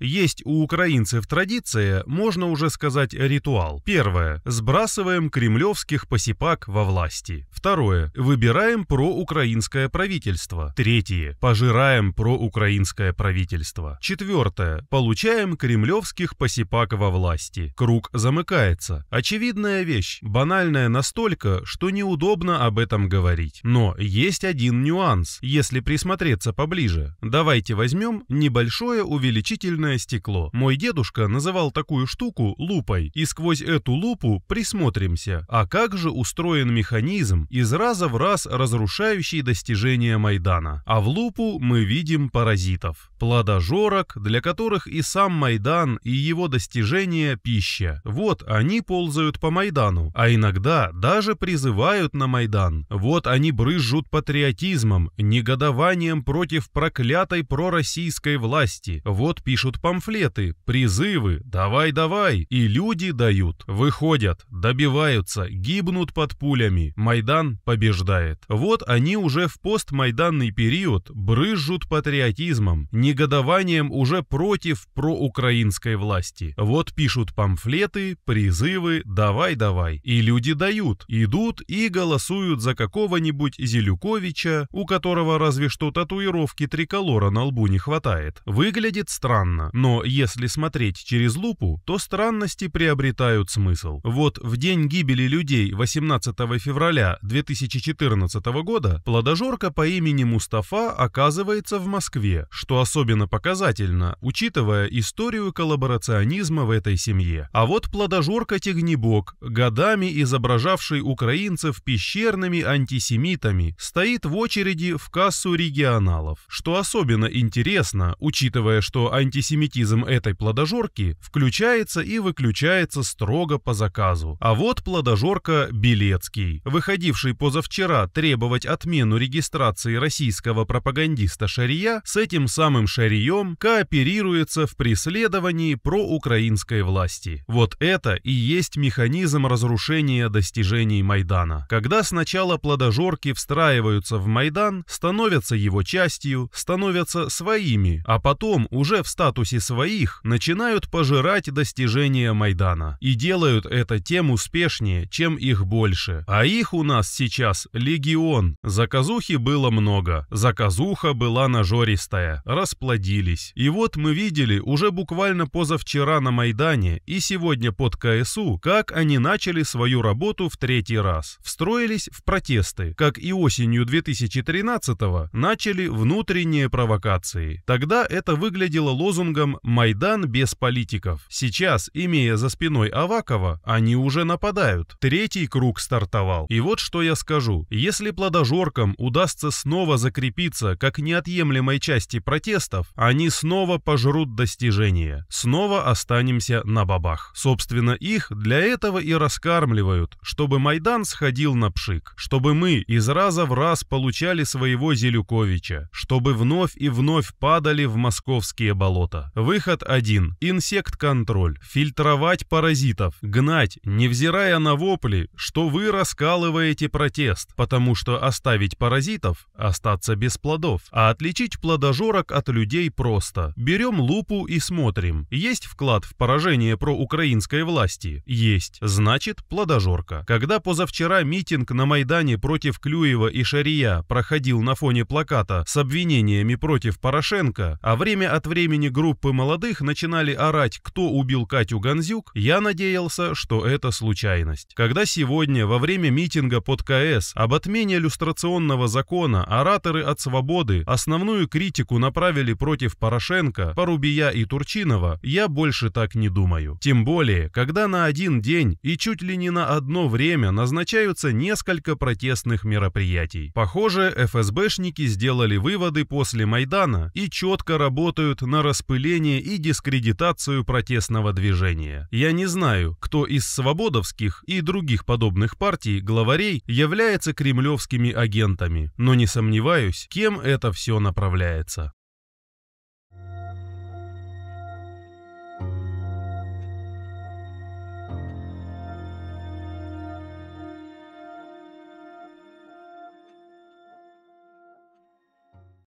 Есть у украинцев традиция, можно уже сказать ритуал. Первое. Сбрасываем кремлевских посипак во власти. Второе. Выбираем проукраинское правительство. Третье. Пожираем проукраинское правительство. Четвертое. Получаем кремлевских посипак во власти. Круг замыкается. Очевидная вещь, банальная настолько, что неудобно об этом говорить. Но есть один нюанс, если присмотреться поближе. Давайте возьмем небольшое увеличительное обычное стекло. Мой дедушка называл такую штуку лупой, и сквозь эту лупу присмотримся. А как же устроен механизм, из раза в раз разрушающий достижения Майдана? А в лупу мы видим паразитов. Плодожорок, для которых и сам Майдан, и его достижения – пища. Вот они ползают по Майдану, а иногда даже призывают на Майдан. Вот они брызжут патриотизмом, негодованием против проклятой пророссийской власти. Вот пишут памфлеты, призывы «давай, давай», и люди дают, выходят, добиваются, гибнут под пулями, Майдан побеждает. Вот они уже в постмайданный период брызжут патриотизмом, негодованием уже против проукраинской власти. Вот пишут памфлеты, призывы «давай-давай». И люди дают, идут и голосуют за какого-нибудь Зелюковича, у которого разве что татуировки триколора на лбу не хватает. Выглядит странно, но если смотреть через лупу, то странности приобретают смысл. Вот в день гибели людей 18 февраля 2014 года плодожорка по имени Мустафа оказывается в Москве, что особенно показательно, учитывая историю коллаборационизма в этой семье. А вот плодожорка Тегнебок, годами изображавший украинцев пещерными антисемитами, стоит в очереди в кассу регионалов. Что особенно интересно, учитывая, что антисемитизм этой плодожорки включается и выключается строго по заказу. А вот плодожорка Белецкий, выходивший позавчера требовать отмену регистрации российского пропагандиста Шария, с этим самым Шарием кооперируется в преследовании проукраинской власти. Вот это и есть механизм разрушения достижений Майдана. Когда сначала плодожорки встраиваются в Майдан, становятся его частью, становятся своими, а потом уже в статусе своих начинают пожирать достижения Майдана. И делают это тем успешнее, чем их больше. А их у нас сейчас легион. Заказухи было много. Заказуха была нажористая. Расплодились. И вот мы видели уже буквально позавчера на Майдане и сегодня под КСУ, как они начали свою работу в третий раз. Встроились в протесты, как и осенью 2013-го начали внутренние провокации. Тогда это выглядело лозунгом «Майдан без политиков». Сейчас, имея за спиной Авакова, они уже уже нападают. Третий круг стартовал. И вот что я скажу. Если плодожоркам удастся снова закрепиться как неотъемлемой части протестов, они снова пожрут достижения. Снова останемся на бабах. Собственно, их для этого и раскармливают, чтобы Майдан сходил на пшик, чтобы мы из раза в раз получали своего Зелюковича, чтобы вновь и вновь падали в московские болота. Выход один. Инсект-контроль. Фильтровать паразитов. Гнать, не невзирая на вопли, что вы раскалываете протест, потому что оставить паразитов – остаться без плодов, а отличить плодожорок от людей просто. Берем лупу и смотрим. Есть вклад в поражение проукраинской власти? Есть. Значит, плодожорка. Когда позавчера митинг на Майдане против Клюева и Шария проходил на фоне плаката с обвинениями против Порошенко, а время от времени группы молодых начинали орать «Кто убил Катю Гонзюк?», я надеялся, что это это случайность. Когда сегодня, во время митинга под КС, об отмене иллюстрационного закона ораторы от «Свободы» основную критику направили против Порошенко, Порубия и Турчинова, я больше так не думаю. Тем более, когда на один день и чуть ли не на одно время назначаются несколько протестных мероприятий. Похоже, ФСБшники сделали выводы после Майдана и четко работают на распыление и дискредитацию протестного движения. Я не знаю, кто из «Свободы» свободовских и других подобных партий главарей являются кремлевскими агентами, но не сомневаюсь, кем это все направляется.